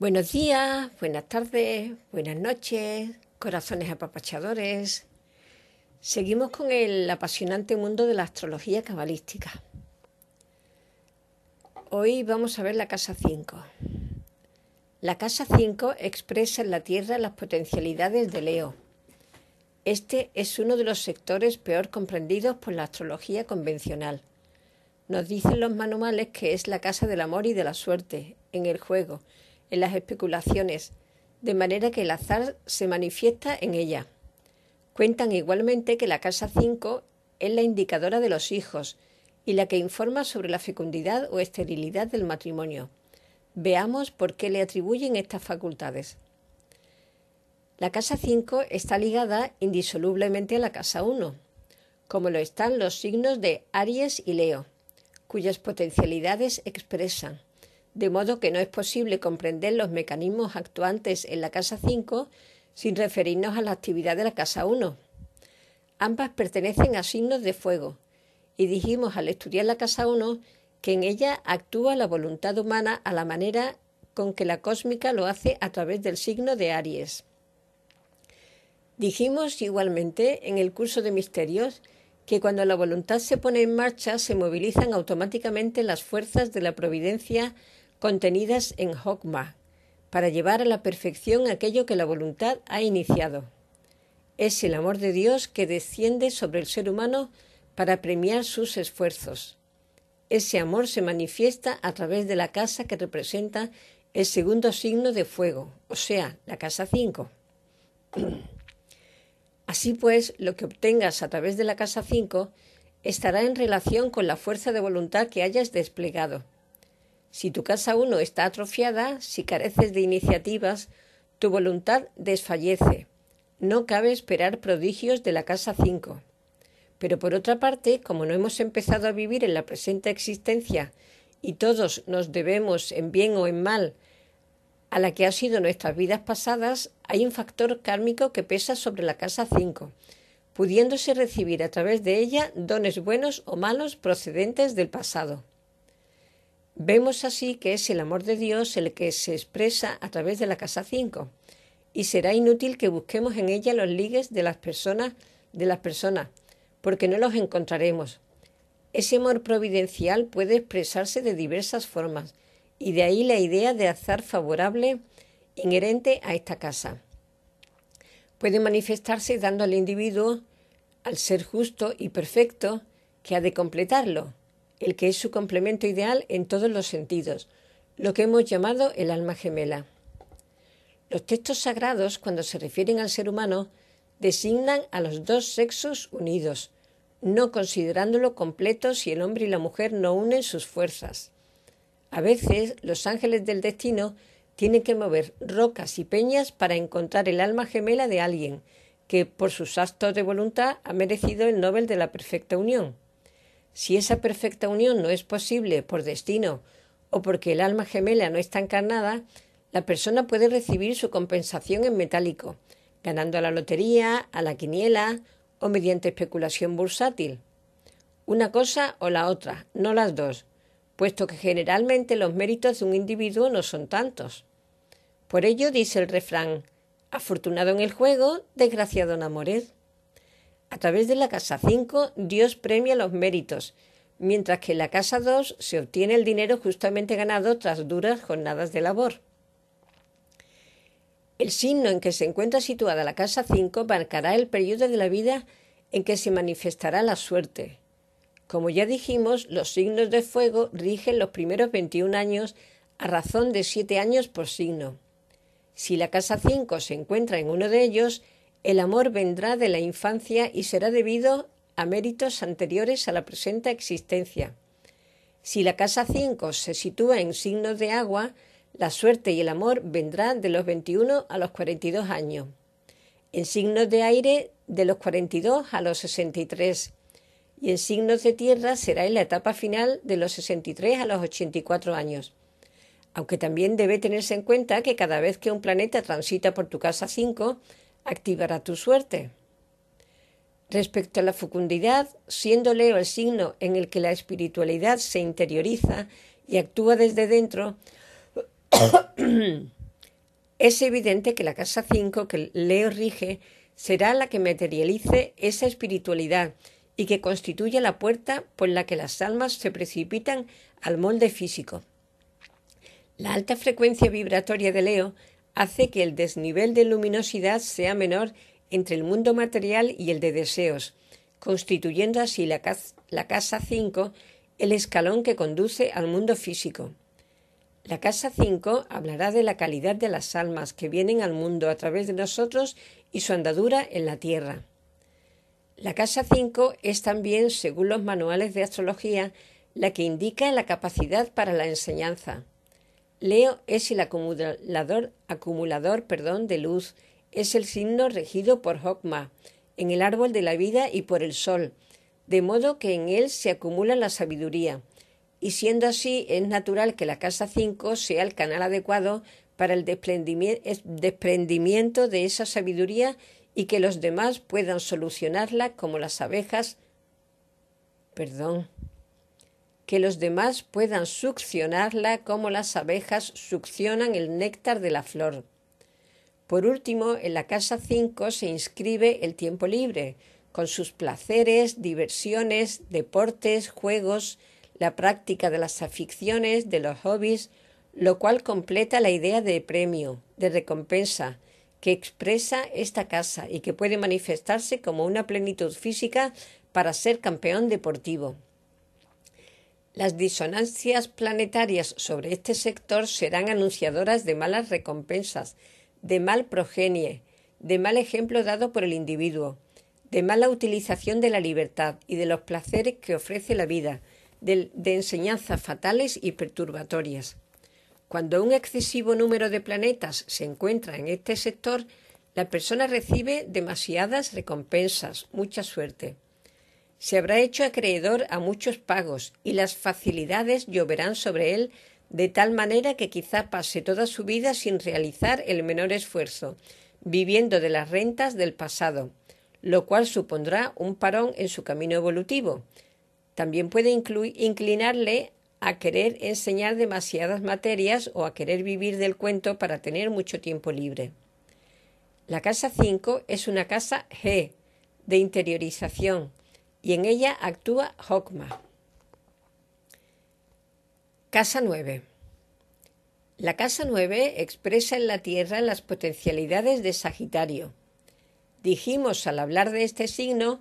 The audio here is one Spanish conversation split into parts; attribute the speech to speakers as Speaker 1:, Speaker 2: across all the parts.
Speaker 1: Buenos días, buenas tardes, buenas noches, corazones apapachadores. Seguimos con el apasionante mundo de la astrología cabalística. Hoy vamos a ver la casa 5. La casa 5 expresa en la Tierra las potencialidades de Leo. Este es uno de los sectores peor comprendidos por la astrología convencional. Nos dicen los manuales que es la casa del amor y de la suerte, en el juego, en las especulaciones, de manera que el azar se manifiesta en ella. Cuentan igualmente que la casa 5 es la indicadora de los hijos y la que informa sobre la fecundidad o esterilidad del matrimonio. Veamos por qué le atribuyen estas facultades. La casa 5 está ligada indisolublemente a la casa 1, como lo están los signos de Aries y Leo, cuyas potencialidades expresan, de modo que no es posible comprender los mecanismos actuantes en la casa 5 sin referirnos a la actividad de la casa 1. Ambas pertenecen a signos de fuego, y dijimos al estudiar la casa 1 que en ella actúa la voluntad humana a la manera con que la cósmica lo hace a través del signo de Aries. Dijimos igualmente en el curso de misterios que cuando la voluntad se pone en marcha se movilizan automáticamente las fuerzas de la providencia contenidas en hokma para llevar a la perfección aquello que la voluntad ha iniciado. Es el amor de Dios que desciende sobre el ser humano para premiar sus esfuerzos. Ese amor se manifiesta a través de la casa que representa el segundo signo de fuego, o sea, la casa 5. Así pues, lo que obtengas a través de la casa 5 estará en relación con la fuerza de voluntad que hayas desplegado si tu casa 1 está atrofiada, si careces de iniciativas, tu voluntad desfallece. No cabe esperar prodigios de la casa 5. Pero por otra parte, como no hemos empezado a vivir en la presente existencia y todos nos debemos, en bien o en mal, a la que ha sido nuestras vidas pasadas, hay un factor kármico que pesa sobre la casa 5, pudiéndose recibir a través de ella dones buenos o malos procedentes del pasado. Vemos así que es el amor de Dios el que se expresa a través de la casa 5 y será inútil que busquemos en ella los ligues de las personas de las personas, porque no los encontraremos. Ese amor providencial puede expresarse de diversas formas y de ahí la idea de azar favorable inherente a esta casa. Puede manifestarse dando al individuo, al ser justo y perfecto, que ha de completarlo, el que es su complemento ideal en todos los sentidos, lo que hemos llamado el alma gemela. Los textos sagrados, cuando se refieren al ser humano, designan a los dos sexos unidos, no considerándolo completo si el hombre y la mujer no unen sus fuerzas. A veces los ángeles del destino tienen que mover rocas y peñas para encontrar el alma gemela de alguien que, por sus actos de voluntad, ha merecido el Nobel de la Perfecta Unión. Si esa perfecta unión no es posible por destino o porque el alma gemela no está encarnada, la persona puede recibir su compensación en metálico, ganando a la lotería, a la quiniela o mediante especulación bursátil. Una cosa o la otra, no las dos, puesto que generalmente los méritos de un individuo no son tantos. Por ello dice el refrán, afortunado en el juego, desgraciado en amores. A través de la casa 5, Dios premia los méritos, mientras que en la casa 2 se obtiene el dinero justamente ganado tras duras jornadas de labor. El signo en que se encuentra situada la casa 5 marcará el periodo de la vida en que se manifestará la suerte. Como ya dijimos, los signos de fuego rigen los primeros 21 años a razón de 7 años por signo. Si la casa 5 se encuentra en uno de ellos, el amor vendrá de la infancia y será debido a méritos anteriores a la presente existencia. Si la casa 5 se sitúa en signos de agua, la suerte y el amor vendrán de los 21 a los 42 años. En signos de aire, de los 42 a los 63. Y en signos de tierra será en la etapa final de los 63 a los 84 años. Aunque también debe tenerse en cuenta que cada vez que un planeta transita por tu casa 5, activará tu suerte. Respecto a la fecundidad, siendo Leo el signo en el que la espiritualidad se interioriza y actúa desde dentro, es evidente que la casa 5 que Leo rige será la que materialice esa espiritualidad y que constituye la puerta por la que las almas se precipitan al molde físico. La alta frecuencia vibratoria de Leo hace que el desnivel de luminosidad sea menor entre el mundo material y el de deseos, constituyendo así la, casa, 5 el escalón que conduce al mundo físico. La casa 5 hablará de la calidad de las almas que vienen al mundo a través de nosotros y su andadura en la tierra. La casa 5 es también, según los manuales de astrología, la que indica la capacidad para la enseñanza. Leo es el acumulador, acumulador perdón, de luz, es el signo regido por Hokma, en el árbol de la vida y por el sol, de modo que en él se acumula la sabiduría. Y siendo así, es natural que la casa 5 sea el canal adecuado para el desprendimiento de esa sabiduría y que los demás puedan solucionarla como las abejas. Perdón que los demás puedan succionarla como las abejas succionan el néctar de la flor. Por último, en la casa 5 se inscribe el tiempo libre, con sus placeres, diversiones, deportes, juegos, la práctica de las aficiones, de los hobbies, lo cual completa la idea de premio, de recompensa, que expresa esta casa y que puede manifestarse como una plenitud física para ser campeón deportivo. Las disonancias planetarias sobre este sector serán anunciadoras de malas recompensas, de mal progenie, de mal ejemplo dado por el individuo, de mala utilización de la libertad y de los placeres que ofrece la vida, de, enseñanzas fatales y perturbatorias. Cuando un excesivo número de planetas se encuentra en este sector, la persona recibe demasiadas recompensas, mucha suerte se habrá hecho acreedor a muchos pagos y las facilidades lloverán sobre él de tal manera que quizá pase toda su vida sin realizar el menor esfuerzo, viviendo de las rentas del pasado, lo cual supondrá un parón en su camino evolutivo. También puede inclinarle a querer enseñar demasiadas materias o a querer vivir del cuento para tener mucho tiempo libre. La casa 5 es una casa G, de interiorización, y en ella actúa Jocma. Casa 9. La casa 9 expresa en la Tierra las potencialidades de Sagitario. Dijimos al hablar de este signo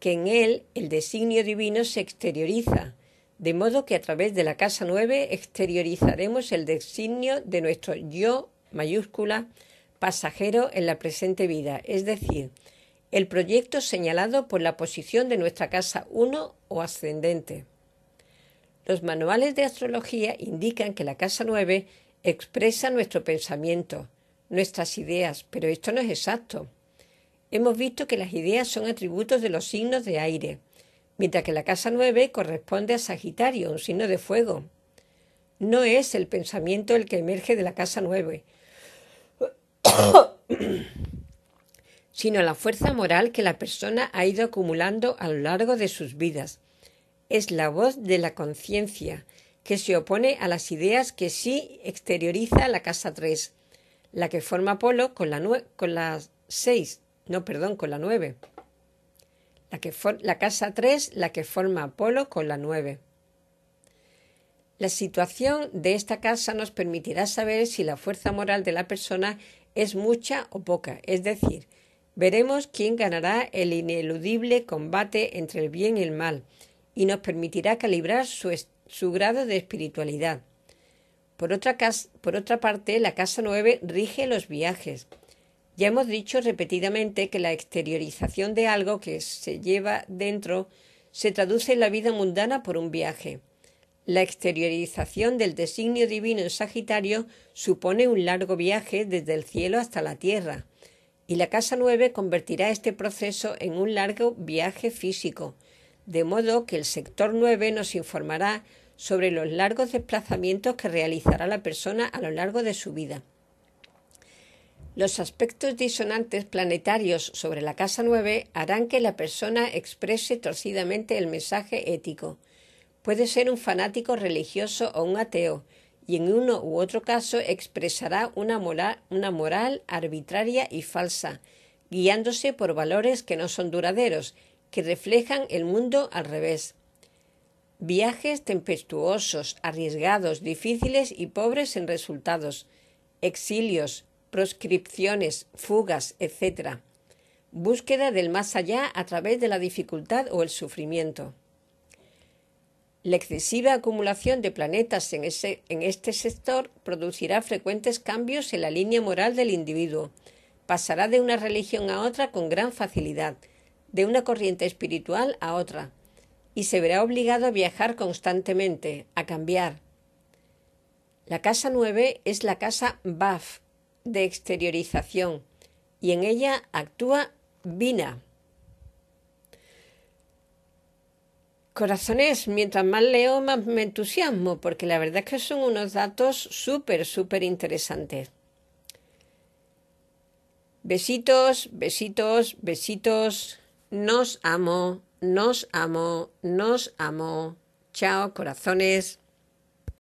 Speaker 1: que en él el designio divino se exterioriza, de modo que a través de la casa 9 exteriorizaremos el designio de nuestro yo mayúscula pasajero en la presente vida, es decir, el proyecto señalado por la posición de nuestra casa 1 o ascendente. Los manuales de astrología indican que la casa 9 expresa nuestro pensamiento, nuestras ideas, pero esto no es exacto. Hemos visto que las ideas son atributos de los signos de aire, mientras que la casa 9 corresponde a Sagitario, un signo de fuego. No es el pensamiento el que emerge de la casa 9. sino la fuerza moral que la persona ha ido acumulando a lo largo de sus vidas. Es la voz de la conciencia, que se opone a las ideas que sí exterioriza la casa 3, la que forma polo con la, con 6, no, perdón, con la 9. La, que la casa 3, la que forma polo con la 9. La situación de esta casa nos permitirá saber si la fuerza moral de la persona es mucha o poca, es decir, Veremos quién ganará el ineludible combate entre el bien y el mal y nos permitirá calibrar su, grado de espiritualidad. Por otra, por otra parte, la casa 9 rige los viajes. Ya hemos dicho repetidamente que la exteriorización de algo que se lleva dentro se traduce en la vida mundana por un viaje. La exteriorización del designio divino en Sagitario supone un largo viaje desde el cielo hasta la tierra, y la Casa 9 convertirá este proceso en un largo viaje físico, de modo que el sector 9 nos informará sobre los largos desplazamientos que realizará la persona a lo largo de su vida. Los aspectos disonantes planetarios sobre la casa 9 harán que la persona exprese torcidamente el mensaje ético. Puede ser un fanático religioso o un ateo, y en uno u otro caso expresará una moral, arbitraria y falsa, guiándose por valores que no son duraderos, que reflejan el mundo al revés. Viajes tempestuosos, arriesgados, difíciles y pobres en resultados, exilios, proscripciones, fugas, etc. Búsqueda del más allá a través de la dificultad o el sufrimiento. La excesiva acumulación de planetas en, este sector producirá frecuentes cambios en la línea moral del individuo. Pasará de una religión a otra con gran facilidad, de una corriente espiritual a otra, y se verá obligado a viajar constantemente, a cambiar. La casa 9 es la casa BAF, de exteriorización, y en ella actúa Vina, Corazones, mientras más leo, más me entusiasmo, porque la verdad es que son unos datos súper, súper interesantes. Besitos, besitos, besitos. Nos amo, nos amo, nos amo. Chao, corazones.